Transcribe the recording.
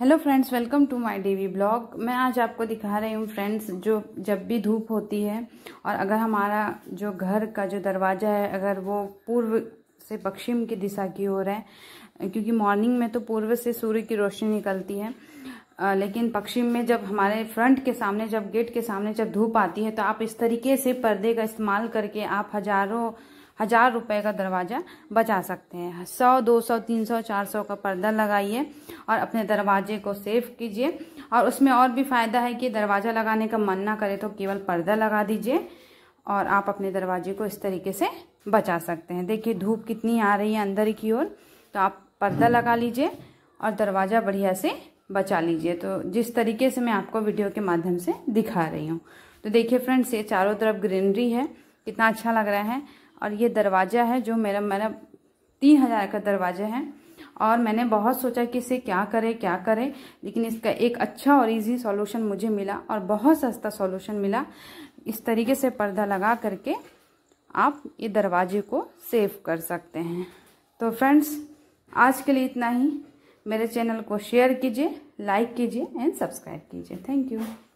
hello friends welcome to my Davy blog मैं आज आपको दिखा रही हूँ फ्रेंड्स जो जब भी धूप होती है और अगर हमारा जो घर का जो दरवाज़ा है अगर वो पूर्व से पश्चिम की दिशा की ओर है क्योंकि मॉर्निंग में तो पूर्व से सूर्य की रोशनी निकलती है आ, लेकिन पश्चिम में जब हमारे फ्रंट के सामने जब गेट के सामने जब धूप आती है तो आप इस तरीके से पर्दे का इस्तेमाल करके आप हजारों हजार रुपए का दरवाज़ा बचा सकते हैं सौ दो सौ तीन सौ चार सौ का पर्दा लगाइए और अपने दरवाजे को सेफ कीजिए और उसमें और भी फ़ायदा है कि दरवाज़ा लगाने का मन ना करे तो केवल पर्दा लगा दीजिए और आप अपने दरवाजे को इस तरीके से बचा सकते हैं देखिए धूप कितनी आ रही है अंदर की ओर तो आप पर्दा लगा लीजिए और दरवाज़ा बढ़िया से बचा लीजिए तो जिस तरीके से मैं आपको वीडियो के माध्यम से दिखा रही हूँ तो देखिए फ्रेंड्स ये चारों तरफ ग्रीनरी है कितना अच्छा लग रहा है और ये दरवाज़ा है जो मेरा मेरा तीन हज़ार का दरवाज़ा है और मैंने बहुत सोचा कि इसे क्या करें क्या करें लेकिन इसका एक अच्छा और इजी सॉल्यूशन मुझे मिला और बहुत सस्ता सॉल्यूशन मिला इस तरीके से पर्दा लगा करके आप ये दरवाजे को सेव कर सकते हैं तो फ्रेंड्स आज के लिए इतना ही मेरे चैनल को शेयर कीजिए लाइक कीजिए एंड सब्सक्राइब कीजिए थैंक यू